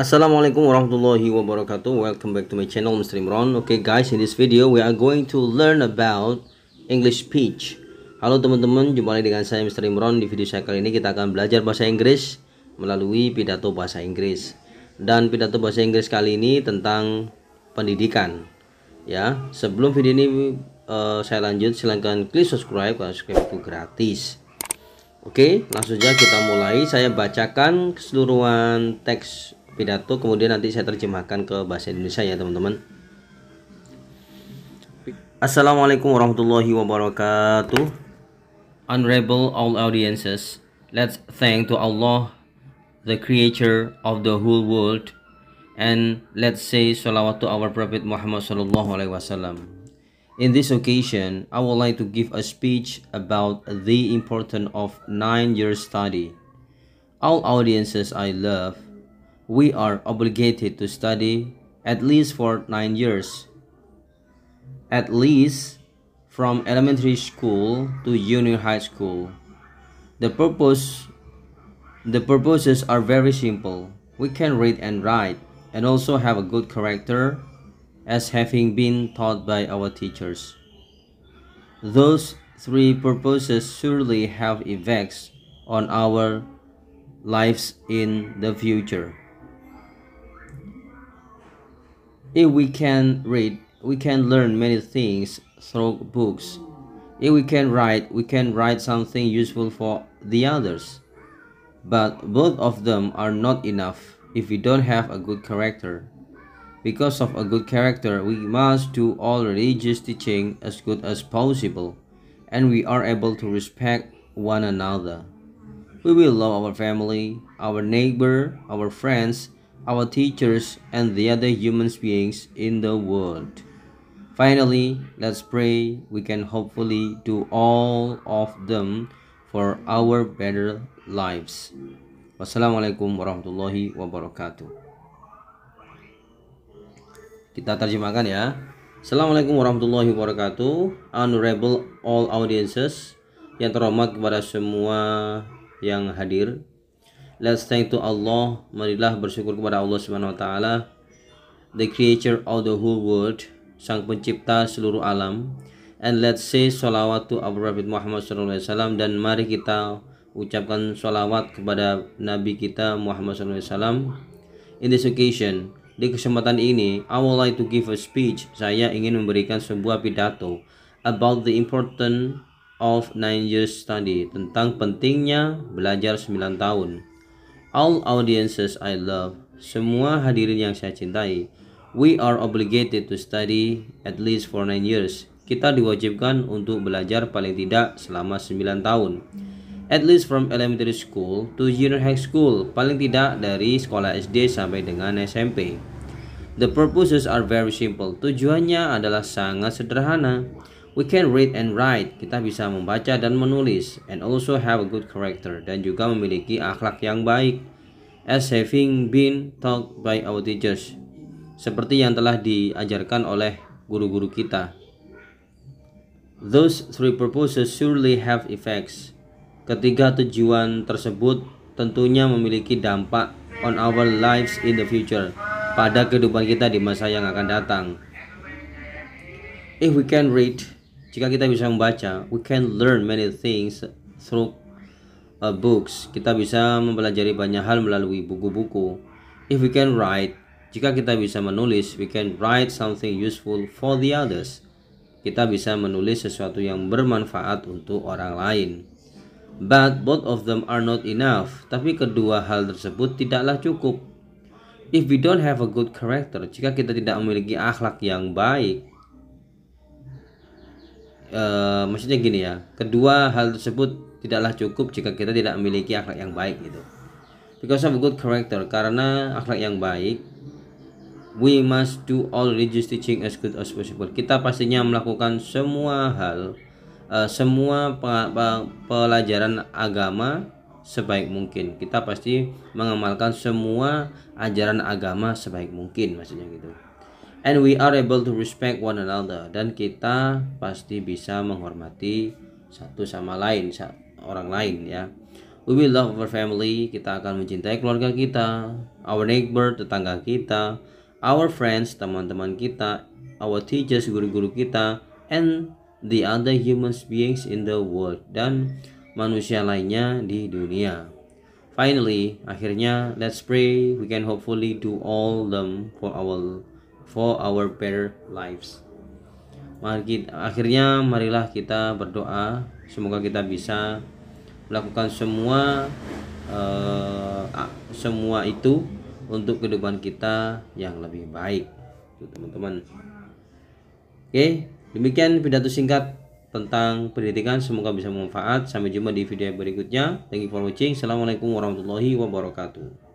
Assalamualaikum warahmatullahi wabarakatuh Welcome back to my channel Mr. Imron Oke okay, guys in this video we are going to learn about English speech Halo teman-teman jumpa lagi dengan saya Mr. Imron Di video saya kali ini kita akan belajar bahasa Inggris Melalui pidato bahasa Inggris Dan pidato bahasa Inggris kali ini tentang pendidikan Ya sebelum video ini uh, saya lanjut silahkan klik subscribe Karena subscribe itu gratis Oke, okay, langsung saja kita mulai. Saya bacakan keseluruhan teks pidato kemudian nanti saya terjemahkan ke bahasa Indonesia ya teman-teman Assalamualaikum warahmatullahi wabarakatuh Honorable all audiences let's thank to Allah the creator of the whole world and let's say salawat to our prophet Muhammad sallallahu alaihi wasallam In this occasion, I would like to give a speech about the importance of nine years study. All audiences I love, we are obligated to study at least for 9 years. At least from elementary school to junior high school. The purpose the purposes are very simple. We can read and write and also have a good character as having been taught by our teachers. Those three purposes surely have effects on our lives in the future. If we can read, we can learn many things through books. If we can write, we can write something useful for the others. But both of them are not enough if we don't have a good character. Because of a good character, we must do all religious teaching as good as possible, and we are able to respect one another. We will love our family, our neighbor, our friends, our teachers, and the other human beings in the world. Finally, let's pray we can hopefully do all of them for our better lives. Wassalamualaikum warahmatullahi wabarakatuh. Kita terjemahkan ya. Assalamualaikum warahmatullahi wabarakatuh. Honorable all audiences yang terhormat kepada semua yang hadir Let's thank to Allah. Marilah bersyukur kepada Allah Subhanahu wa taala, the creator of the whole world, sang pencipta seluruh alam. And let's say salawat to Abu Prophet Muhammad sallallahu alaihi wasallam dan mari kita ucapkan salawat kepada nabi kita Muhammad sallallahu alaihi wasallam. In this occasion, di kesempatan ini, I would like to give a speech. Saya ingin memberikan sebuah pidato about the importance of nine years study tentang pentingnya belajar 9 tahun all audiences I love, semua hadirin yang saya cintai. We are obligated to study at least for 9 years. Kita diwajibkan untuk belajar paling tidak selama 9 tahun. At least from elementary school to junior high school, paling tidak dari sekolah SD sampai dengan SMP. The purposes are very simple. Tujuannya adalah sangat sederhana We can read and write. Kita bisa membaca dan menulis. And also have a good character. Dan juga memiliki akhlak yang baik. As having been taught by our teachers. Seperti yang telah diajarkan oleh guru-guru kita. Those three purposes surely have effects. Ketiga tujuan tersebut tentunya memiliki dampak on our lives in the future. Pada kehidupan kita di masa yang akan datang. If we can read jika kita bisa membaca, we can learn many things through uh, books. Kita bisa mempelajari banyak hal melalui buku-buku. If we can write, jika kita bisa menulis, we can write something useful for the others. Kita bisa menulis sesuatu yang bermanfaat untuk orang lain. But both of them are not enough. Tapi kedua hal tersebut tidaklah cukup. If we don't have a good character, jika kita tidak memiliki akhlak yang baik, e, maksudnya gini ya kedua hal tersebut tidaklah cukup jika kita tidak memiliki akhlak yang baik gitu because of good character karena akhlak yang baik we must do all religious teaching as good as possible kita pastinya melakukan semua hal uh, semua pelajaran agama sebaik mungkin. Kita pasti mengamalkan semua ajaran agama sebaik mungkin maksudnya gitu and we are able to respect one another dan kita pasti bisa menghormati satu sama lain orang lain ya we will love our family kita akan mencintai keluarga kita our neighbor tetangga kita our friends teman-teman kita our teachers guru-guru kita and the other human beings in the world dan manusia lainnya di dunia finally akhirnya let's pray we can hopefully do all them for our for our better lives. akhirnya marilah kita berdoa semoga kita bisa melakukan semua uh, semua itu untuk kehidupan kita yang lebih baik. Teman-teman. Oke, demikian pidato singkat tentang pendidikan semoga bisa bermanfaat sampai jumpa di video berikutnya thank you for watching assalamualaikum warahmatullahi wabarakatuh